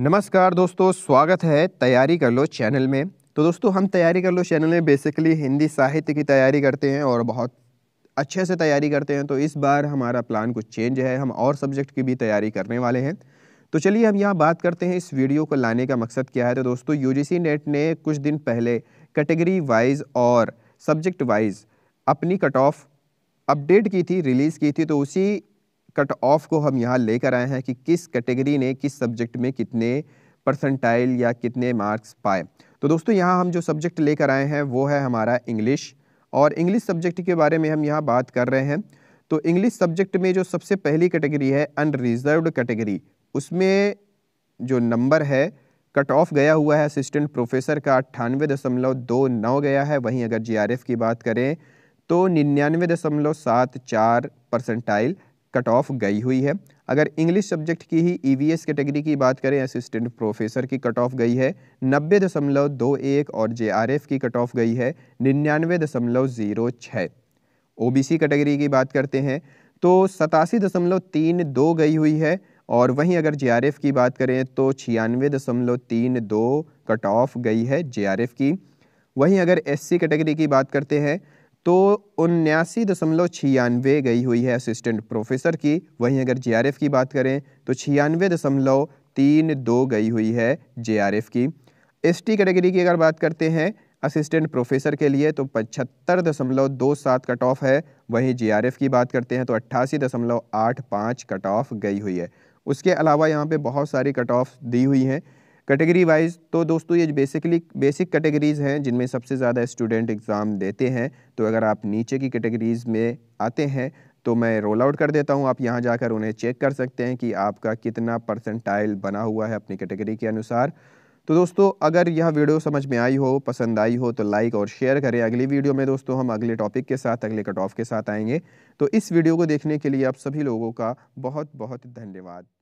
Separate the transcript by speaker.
Speaker 1: नमस्कार दोस्तों स्वागत है तैयारी कर लो चैनल में तो दोस्तों हम तैयारी कर लो चैनल में बेसिकली हिंदी साहित्य की तैयारी करते हैं और बहुत अच्छे से तैयारी करते हैं तो इस बार हमारा प्लान कुछ चेंज है हम और सब्जेक्ट की भी तैयारी करने वाले हैं तो चलिए हम यहाँ बात करते हैं इस वीडियो को लाने का मकसद क्या है तो दोस्तों यू नेट ने कुछ दिन पहले कैटेगरी वाइज और सब्जेक्ट वाइज अपनी कट ऑफ अपडेट की थी रिलीज़ की थी तो उसी कट ऑफ को हम यहाँ लेकर आए हैं कि किस कैटेगरी ने किस सब्जेक्ट में कितने परसेंटाइल या कितने मार्क्स पाए तो दोस्तों यहाँ हम जो सब्जेक्ट लेकर आए हैं वो है हमारा इंग्लिश और इंग्लिश सब्जेक्ट के बारे में हम यहाँ बात कर रहे हैं तो इंग्लिश सब्जेक्ट में जो सबसे पहली कैटेगरी है अनरिजर्व कैटेगरी उसमें जो नंबर है कट ऑफ गया हुआ है असिस्टेंट प्रोफेसर का अट्ठानवे दशमलव दो नौ गया है वहीं अगर जीआरएफ की बात करें तो निन्यानवे दशमलव सात चार परसेंटाइल कट ऑफ गई हुई है अगर इंग्लिश सब्जेक्ट की ही ईवीएस e कैटेगरी की बात करें असिस्टेंट प्रोफेसर की कट ऑफ गई है नब्बे दशमलव दो एक और एफ की कट ऑफ गई है निन्यानवे दशमलव ज़ीरो छः ओ कैटेगरी की बात करते हैं तो सतासी दशमलव तीन दो गई हुई है और वहीं अगर जे की बात करें तो छियानवे दशमलव तीन दो कट ऑफ गई है जे की वहीं अगर एस कैटेगरी की बात करते हैं तो उन्यासी दशमलव छियानवे गई हुई है असिस्टेंट प्रोफेसर की वहीं अगर जे की बात करें तो छियानवे दशमलव तीन दो गई हुई है जे की एस टी कैटेगरी की अगर बात करते हैं असिस्टेंट प्रोफेसर के लिए तो पचहत्तर दशमलव दो सात कट ऑफ है वहीं जे की बात करते हैं तो अट्ठासी दशमलव आठ पाँच कट ऑफ गई हुई है उसके अलावा यहाँ पे बहुत सारी कट ऑफ दी हुई हैं कैटेगरी वाइज तो दोस्तों ये बेसिकली बेसिक कैटेगरीज़ हैं जिनमें सबसे ज़्यादा स्टूडेंट एग्ज़ाम देते हैं तो अगर आप नीचे की कैटेगरीज़ में आते हैं तो मैं रोल आउट कर देता हूँ आप यहाँ जाकर उन्हें चेक कर सकते हैं कि आपका कितना परसेंटाइल बना हुआ है अपनी कैटेगरी के अनुसार तो दोस्तों अगर यह वीडियो समझ में आई हो पसंद आई हो तो लाइक और शेयर करें अगली वीडियो में दोस्तों हम अगले टॉपिक के साथ अगले कट ऑफ के साथ आएंगे तो इस वीडियो को देखने के लिए आप सभी लोगों का बहुत बहुत धन्यवाद